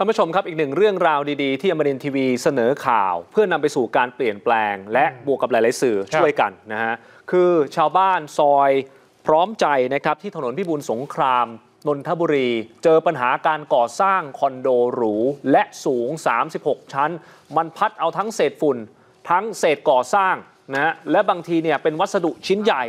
ท่านผู้ชมครับ อีกหนึ่งเรื่องราวดีๆที่อมรินทีวีเสนอข่าว เพื่อนำไปสู่การเปลี่ยนแปลงและบวกกับหลายๆสื่อช่วยกันนะฮะคือชาวบ้านซอย พร้อมใจนะครับที่ถนนพิบูลสงคราม นนทบุรี เจอปัญหาการก่อสร้างคอนโดหรู และสูง 36 ชั้น มันพัดเอาทั้งเศษฝุ่น ทั้งเศษก่อสร้างนะและบางทีเนี่ย เป็นวัสดุชิ้นใหญ่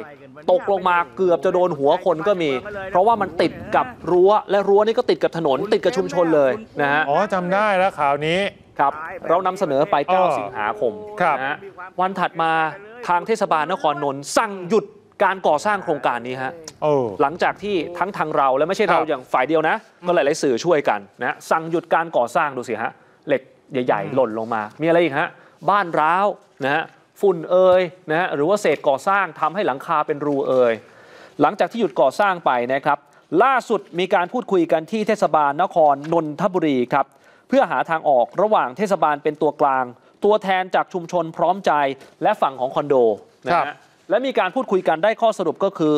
ตกลงมาเกือบจะโดนหัวคนก็มี เพราะว่ามันติดกับรั้วและรั้วนี่ก็ติดกับถนนติดกับชุมชนเลยนะฮะ อ๋อจำได้แล้วข่าวนี้ครับ เรานำเสนอไป9สิงหาคมนะฮะวันถัดมาทางเทศบาลนครนนท์สั่งหยุดการก่อสร้างโครงการนี้ฮะหลังจากที่ทั้งทางเราและไม่ใช่เราอย่างฝ่ายเดียวนะ ก็หลายๆ สื่อช่วยกันนะสั่งหยุดการก่อสร้างดูสิฮะเหล็กใหญ่ ๆ หล่นลงมา มีอะไรอีกฮะบ้านร้าวนะฮะฝุ่นเอ่ยนะฮะหรือว่าเศษก่อสร้างทำให้หลังคาเป็นรูเอ่ยหลังจากที่หยุดก่อสร้างไปนะครับ ล่าสุดมีการพูดคุยกันที่เทศบาลนครนนทบุรีครับเพื่อหาทางออกระหว่างเทศบาลเป็นตัวกลาง ตัวแทนจากชุมชนพร้อมใจและฝั่งของคอนโดนะฮะและมีการพูดคุยกันได้ข้อสรุปก็คือ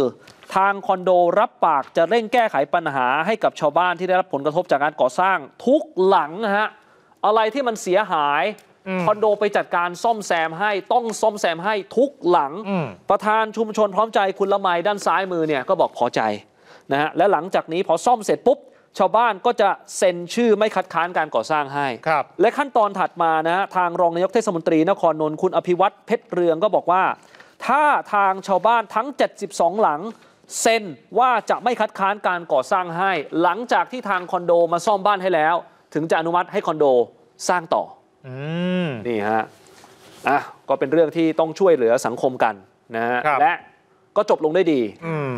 ทางคอนโดรับปากจะเร่งแก้ไขปัญหาให้กับชาวบ้านที่ได้รับผลกระทบจากการก่อสร้าง ทุกหลังฮะอะไรที่มันเสียหายคอนโดไปจัดการซ่อมแซมให้ต้องซ่อมแซมให้ทุกหลัง ประธานชุมชนพร้อมใจคุณละไมด้านซ้ายมือเนี่ยก็บอกพอใจนะฮะและหลังจากนี้พอซ่อมเสร็จปุ๊บชาวบ้านก็จะเซ็นชื่อไม่คัดค้านการก่อสร้างให้และขั้นตอนถัดมานะฮะทางรองนายกเทศมนตรีนครนนท์คุณอภิวัตรเพชรเรืองก็บอกว่า ถ้าทางชาวบ้านทั้ง72หลังเซ็นว่าจะไม่คัดค้านการก่อสร้างให้ หลังจากที่ทางคอนโดมาซ่อมบ้านให้แล้ว ถึงจะอนุมัติให้คอนโดสร้างต่อนี่ฮะ อ่ะ ก็เป็นเรื่องที่ต้องช่วยเหลือสังคมกันนะฮะ และก็จบลงได้ดีอืม